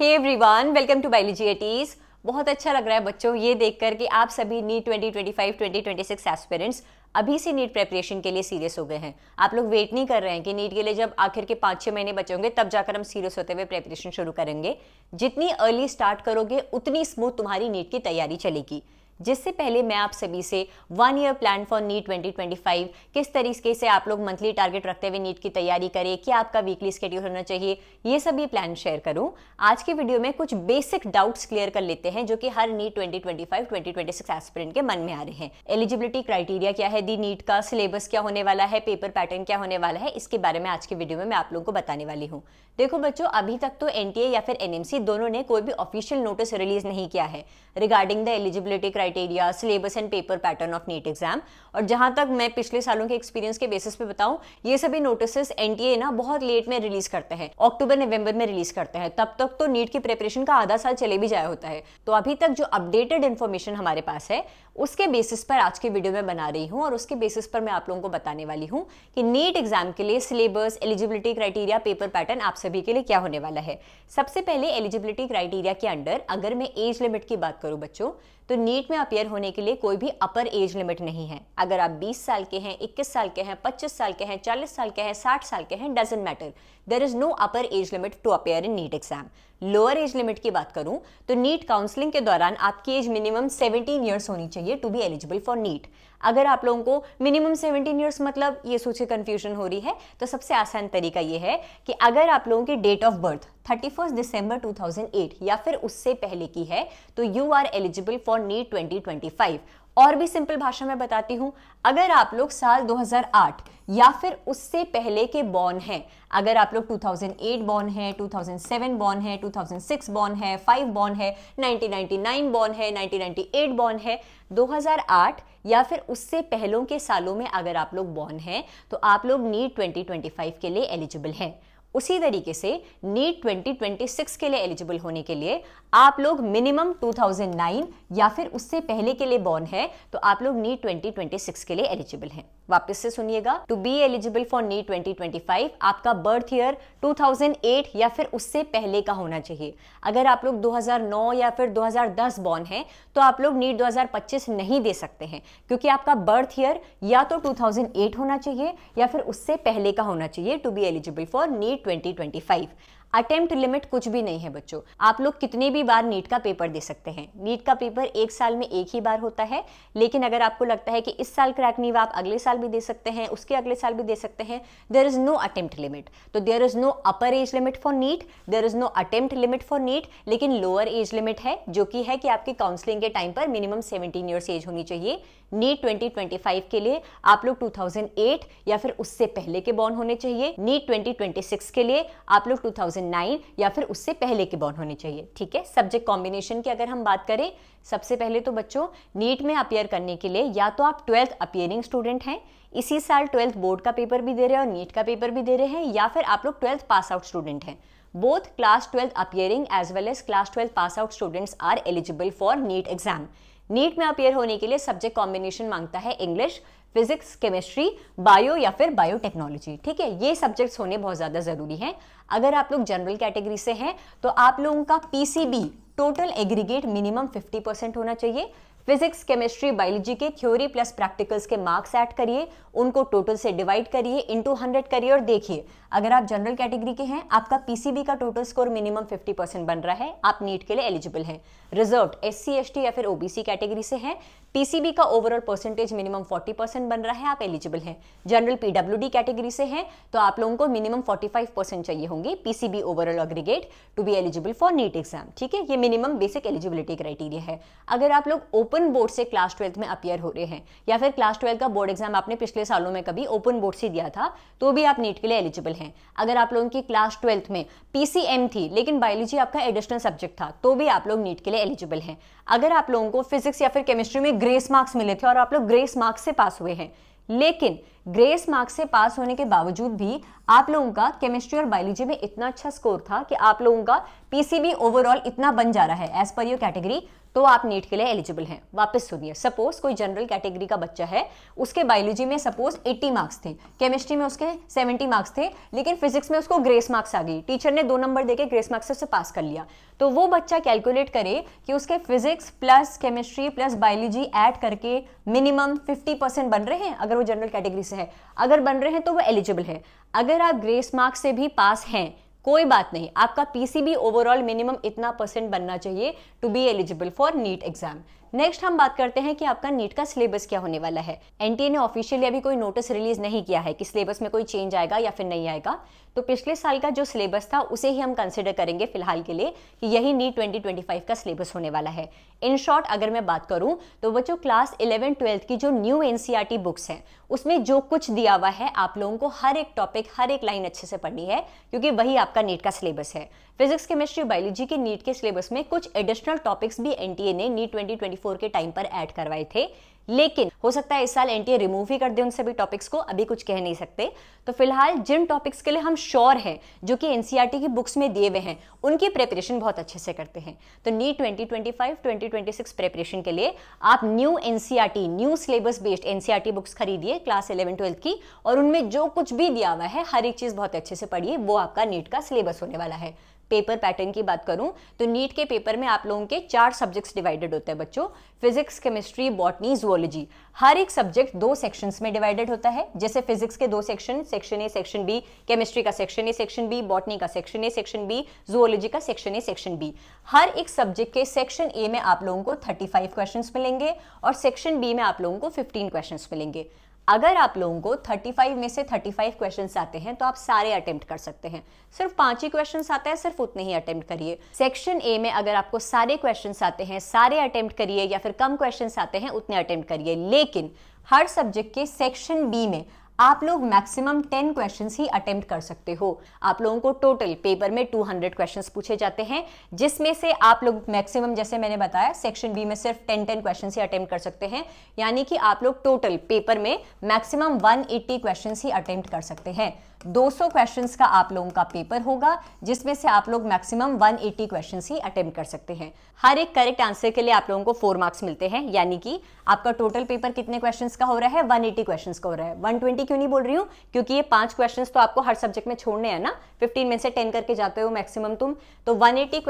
hey everyone welcome to biology बहुत अच्छा लग रहा है बच्चों ये देखकर कि आप सभी नीट 2025 2026 एस्पिरेंट्स अभी से नीट प्रेपरेशन के लिए सीरियस हो गए हैं आप लोग वेट नहीं कर रहे हैं कि नीट के लिए जब आखिर के पाँच छः महीने बचे होंगे तब जाकर हम सीरियस होते हुए प्रेपरेशन शुरू करेंगे जितनी अर्ली स्टार्ट करोगे उतनी स्मूथ तुम्हारी नीट की तैयारी चलेगी जिससे पहले मैं आप सभी से one year plan for NEET 2025 किस तरीके से आप लोग मंथली टारगेट रखते हुए नीट की तैयारी करें क्या आपका वीकली स्केड्यूल होना चाहिए ये सभी प्लान शेयर करूं आज के वीडियो में कुछ बेसिक डाउट्स क्लियर कर लेते हैं जो कि हर नीट 2025 2026 एस्पिरेंट के मन में आ रहे हैं एलिजिबिलिटी क्राइटेरिया क्या है दी नीट का सिलेबस क्या होने वाला है पेपर पैटर्न क्या होने वाला है इसके बारे में आज के वीडियो में मैं आप लोगों को बताने वाली हूँ देखो बच्चों अभी तक तो एनटीए या फिर एनएमसी दोनों ने कोई भी ऑफिशियल नोटिस रिलीज नहीं किया है regarding the eligibility criteria criteria syllabus and paper pattern of NEET exam और जहां तक मैं पिछले सालों के एक्सपीरियंस के बेसिस पे बताऊं ये सभी नोटिस एनटीए ना बहुत लेट में रिलीज करते हैं अक्टूबर नवंबर में रिलीज करते हैं तब तक तो नीट की प्रिपरेशन का आधा साल चले भी जाया होता है तो अभी तक जो अपडेटेड इन्फॉर्मेशन हमारे पास है उसके बेसिस पर आज की वीडियो में बना रही हूँ और उसके बेसिस पर मैं आप लोगों को बताने वाली हूँ कि नीट एग्जाम के लिए syllabus eligibility criteria paper pattern आप सभी के लिए क्या होने वाला है सबसे पहले एलिजिबिलिटी क्राइटेरिया के अंडर अगर मैं एज लिमिट की बात करूँ बच्चों तो नीट में अपेयर होने के लिए कोई भी अपर एज लिमिट नहीं है अगर आप 20 साल के हैं 21 साल के हैं 25 साल के हैं 40 साल के हैं 60 साल के हैं doesn't matter there is no upper age limit to appear in NEET exam lower age limit की बात करूं तो नीट काउंसलिंग के दौरान आपकी एज मिनिमम 17 ईयर्स होनी चाहिए to be eligible for NEET अगर आप लोगों को मिनिमम 17 ईयर्स मतलब ये सोचे कन्फ्यूजन हो रही है तो सबसे आसान तरीका ये है कि अगर आप लोगों की डेट ऑफ बर्थ 31 दिसंबर 2008 या फिर उससे पहले की है तो you are eligible for NEET 2025 और भी सिंपल भाषा में बताती हूँ अगर आप लोग साल 2008 या फिर उससे पहले के बॉर्न हैं अगर आप लोग 2008 बॉर्न हैं 2007 बॉर्न हैं 2006 बॉर्न है 5 बॉर्न है 1999 बॉर्न है 1998 बॉर्न है 2008 या फिर उससे पहलों के सालों में अगर आप लोग बॉर्न हैं तो आप लोग नीट 2025 के लिए एलिजिबल हैं उसी तरीके से नीट 2026 के लिए एलिजिबल होने के लिए आप लोग मिनिमम 2009 या फिर उससे पहले के लिए बॉर्न है तो आप लोग नीट 2026 के लिए एलिजिबल हैं वापस से सुनिएगा to be eligible for NEET 2025 आपका बर्थ ईयर 2008 या फिर उससे पहले का होना चाहिए अगर आप लोग 2009 या फिर 2010 बॉर्न हैं तो आप लोग नीट 2025 नहीं दे सकते हैं क्योंकि आपका बर्थ ईयर या तो 2008 होना चाहिए या फिर उससे पहले का होना चाहिए to be eligible for NEET 2025 attempt limit कुछ भी नहीं है बच्चों आप लोग कितने भी बार नीट का पेपर दे सकते हैं नीट का पेपर एक साल में एक ही बार होता है लेकिन अगर आपको लगता है कि इस साल क्रैक नहीं हुआ आप अगले साल भी दे सकते हैं उसके अगले साल भी दे सकते हैं there is no attempt limit तो there is no upper age limit for NEET there is no attempt limit for NEET लेकिन लोअर एज लिमिट है जो कि है कि आपकी काउंसलिंग के टाइम पर मिनिमम सेवेंटीन ईयर्स एज होनी चाहिए नीट 2025 के लिए आप लोग 2008 या फिर उससे पहले के बॉर्न होने चाहिए नीट 2026 के लिए आप लोग 2000 2009 या फिर उससे पहले के बॉर्न होने चाहिए ठीक है सब्जेक्ट कॉम्बिनेशन की अगर हम बात करें सबसे पहले तो बच्चों नीट में अपेयर करने के लिए या तो आप ट्वेल्थ अपेयरिंग स्टूडेंट हैं इसी साल ट्वेल्थ बोर्ड का पेपर भी दे रहे हैं और नीट का पेपर भी दे रहे हैं या फिर आप लोग ट्वेल्थ पास आउट स्टूडेंट हैं both class twelfth appearing as well as class twelfth pass out students are eligible for NEET exam NEET में अपेयर होने के लिए सब्जेक्ट कॉम्बिनेशन मांगता है इंग्लिश फिजिक्स केमिस्ट्री बायो या फिर बायोटेक्नोलॉजी ठीक है ये सब्जेक्ट्स होने बहुत ज़्यादा ज़रूरी हैं अगर आप लोग जनरल कैटेगरी से हैं तो आप लोगों का PCB total aggregate minimum 50 percent होना चाहिए फिजिक्स केमिस्ट्री बायोलॉजी के थ्योरी प्लस प्रैक्टिकल्स के मार्क्स ऐड करिए उनको टोटल से डिवाइड करिए इंटू हंड्रेड करिए और देखिए अगर आप जनरल कैटेगरी के हैं आपका पीसीबी का total score minimum fifty percent बन रहा है आप नीट के लिए एलिजिबल हैं रिजर्व एस सी या फिर ओबीसी कैटेगरी से है पीसीबी का overall percentage minimum forty percent बन रहा है आप एलिजिबल हैं जनरल डी कैटेगरी से है तो आप लोगों को मिनिमम फाइव परसेंट चाहिए होंगे PCB overall aggregate to be eligible for NEET exam ठीक है ये मिनिमम बेसिक एलिजिबिलिटी क्राइटेरिया है अगर आप लोग ओपन ओपन बोर्ड से क्लास ट्वेल्थ में अपियर हो रहे हैं या फिर क्लास ट्वेल्थ का बोर्ड एग्जाम आपने पिछले सालों में कभी ओपन बोर्ड से दिया था तो भी आप नीट के लिए एलिजिबल हैं अगर आप लोगों की क्लास ट्वेल्थ में पीसीएम थी लेकिन बायोलॉजी आपका एडिशनल सब्जेक्ट था तो भी आप लोग नीट के लिए एलिजिबल हैं अगर आप लोगों को फिजिक्स या फिर केमिस्ट्री में ग्रेस मार्क्स मिले थे और आप लोग ग्रेस मार्क्स से पास हुए हैं लेकिन ग्रेस मार्क्स से पास होने के बावजूद भी आप लोगों का केमिस्ट्री और बायोलॉजी में इतना अच्छा स्कोर था कि आप लोगों का पीसीबी ओवरऑल इतना बन जा रहा है एज पर योर कैटेगरी तो आप नीट के लिए एलिजिबल हैं वापस सुनिए सपोज कोई जनरल कैटेगरी का बच्चा है उसके बायोलॉजी में सपोज 80 मार्क्स थे केमिस्ट्री में उसके 70 मार्क्स थे लेकिन फिजिक्स में उसको ग्रेस मार्क्स आ गई टीचर ने दो नंबर देके ग्रेस मार्क्स से उसे पास कर लिया तो वो बच्चा कैलकुलेट करे कि उसके physics plus chemistry plus biology add करके मिनिमम 50 बन रहे हैं अगर वो जनरल कैटेगरी से है अगर बन रहे हैं तो वो एलिजिबल है अगर आप ग्रेस मार्क्स से भी पास हैं कोई बात नहीं आपका पीसीबी ओवरऑल मिनिमम इतना परसेंट बनना चाहिए to be eligible for NEET exam next हम बात करते हैं कि आपका नीट का सिलेबस क्या होने वाला है एनटीए ने ऑफिशियली अभी कोई नोटिस रिलीज नहीं किया है कि सिलेबस में कोई चेंज आएगा या फिर नहीं आएगा तो पिछले साल का जो सिलेबस था उसे ही हम कंसिडर करेंगे फिलहाल के लिए कि यही नीट 2025 का सिलेबस होने वाला है इन शॉर्ट अगर मैं बात करूं तो बच्चों क्लास इलेवन ट्वेल्थ की जो न्यू एनसीआर बुक्स हैं उसमें जो कुछ दिया हुआ है आप लोगों को हर एक टॉपिक हर एक लाइन अच्छे से पढ़नी है क्योंकि वही आपका नीट का सिलेबस है फिजिक्स केमिस्ट्री बायोलॉजी के नीट के सिलेबस में कुछ एडिशनल टॉपिक्स भी एनटीए ने नीट ट्वेंटी फोर के टाइम पर ऐड करवाए थे लेकिन हो सकता है इस साल एनटीए रिमूव ही कर दे उन सभी टॉपिक्स को अभी कुछ कह नहीं सकते तो फिलहाल जिन टॉपिक्स के लिए हम श्योर हैं जो कि एनसीईआरटी e की बुक्स में दिए हुए हैं उनकी प्रेपरेशन बहुत अच्छे से करते हैं तो नीट 2025 2026 प्रेपरेशन के लिए आप new NCERT new syllabus based NCERT books खरीदिए क्लास इलेवन ट्वेल्थ की और उनमें जो कुछ भी दिया हुआ है हर एक चीज़ बहुत अच्छे से पढ़िए वो आपका नीट का सिलेबस होने वाला है पेपर पैटर्न की बात करूं तो नीट के पेपर में आप लोगों के चार सब्जेक्ट्स डिवाइडेड होते हैं बच्चों physics chemistry botany zoology psychology हर एक सब्जेक्ट दो सेक्शंस में डिवाइडेड होता है जैसे फिजिक्स के दो section section A section B chemistry का section A section B botany का section A section B zoology का सेक्शन ए सेक्शन बी हर एक सब्जेक्ट के सेक्शन ए में आप लोगों को थर्टी फाइव मिलेंगे और सेक्शन बी में आप लोगों को फिफ्टीन क्वेश्चन मिलेंगे अगर आप लोगों को 35 में से 35 क्वेश्चंस आते हैं तो आप सारे अटेम्प्ट कर सकते हैं सिर्फ पांच ही क्वेश्चंस आते हैं सिर्फ उतने ही अटेम्प्ट करिए सेक्शन ए में अगर आपको सारे क्वेश्चंस आते हैं सारे अटेम्प्ट करिए या फिर कम क्वेश्चंस आते हैं उतने अटेम्प्ट करिए लेकिन हर सब्जेक्ट के सेक्शन बी में आप लोग मैक्सिमम टेन क्वेश्चन ही अटेम्प्ट कर सकते हो आप लोगों को टोटल पेपर में टू हंड्रेड क्वेश्चन पूछे जाते हैं जिसमें से आप लोग मैक्सिमम जैसे मैंने बताया सेक्शन बी में सिर्फ टेन टेन क्वेश्चन ही अटेम्प्ट कर सकते हैं यानी कि आप लोग टोटल पेपर में मैक्सिमम वन एट्टी क्वेश्चन ही अटेम्प्ट कर सकते हैं 200 क्वेश्चंस का आप लोगों का पेपर होगा जिसमें से आप लोग मैक्सिमम 180 क्वेश्चन ही अटेम्प्ट कर सकते हैं हर एक करेक्ट आंसर के लिए आप लोगों को फोर मार्क्स मिलते हैं यानी कि आपका टोटल पेपर कितने क्वेश्चंस का हो रहा है 180 क्वेश्चन का हो रहा है 120 क्यों नहीं बोल रही हूँ क्योंकि ये पांच क्वेश्चन तो आपको हर सब्जेक्ट में छोड़ने हैं ना फिफ्टीन में से टेन करके जाते हो मैक्सिमम तुम तो वन एटी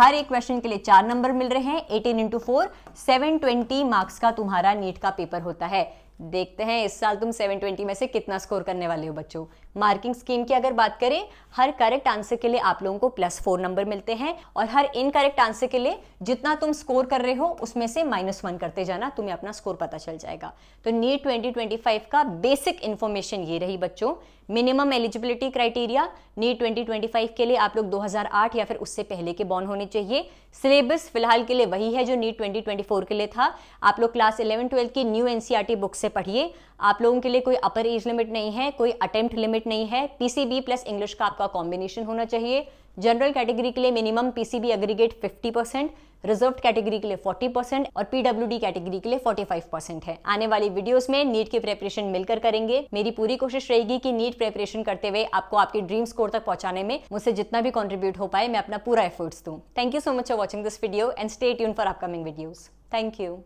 हर एक क्वेश्चन के लिए चार नंबर मिल रहे हैं eighteen into four seven twenty marks का तुम्हारा नीट का पेपर होता है देखते हैं इस साल तुम 720 में से कितना स्कोर करने वाले हो बच्चों मार्किंग स्कीम की अगर बात करें हर करेक्ट आंसर के लिए आप लोगों को प्लस फोर नंबर मिलते हैं और हर इनकरेक्ट आंसर के लिए जितना तुम स्कोर कर रहे हो उसमें से माइनस वन करते जाना तुम्हें अपना स्कोर पता चल जाएगा तो नीट ट्वेंटी ट्वेंटी फाइव का बेसिक इन्फॉर्मेशन ये रही बच्चों मिनिमम एलिजिबिलिटी क्राइटेरिया नीट 2025 के लिए आप लोग 2008 या फिर उससे पहले के बॉन्ड होने चाहिए सिलेबस फिलहाल के लिए वही है जो नीट 2024 के लिए था आप लोग क्लास 11 ट्वेल्थ की न्यू एनसीआरटी बुक से पढ़िए आप लोगों के लिए कोई अपर एज लिमिट नहीं है कोई अटेम्प्ट लिमिट रिक्वायरमेंट नहीं है पीसीबी प्लस इंग्लिश का आपका कॉम्बिनेशन होना चाहिए जनरल कैटेगरी के लिए minimum PCB aggregate 50 percent reserve category के लिए 40 परसेंट और पीडब्ल्यू कैटेगरी के लिए 45 परसेंट है आने वाली वीडियोस में नीट की प्रेपरेशन मिलकर करेंगे मेरी पूरी कोशिश रहेगी कि नीट प्रेपरेशन करते हुए आपको आपके ड्रीम स्कोर तक पहुंचाने में मुझसे जितना भी कॉन्ट्रीब्यूट हो पाए मैं अपना पूरा एफर्ट्स दूँ thank you so much for watching this video and stay tune for upcoming videos thank you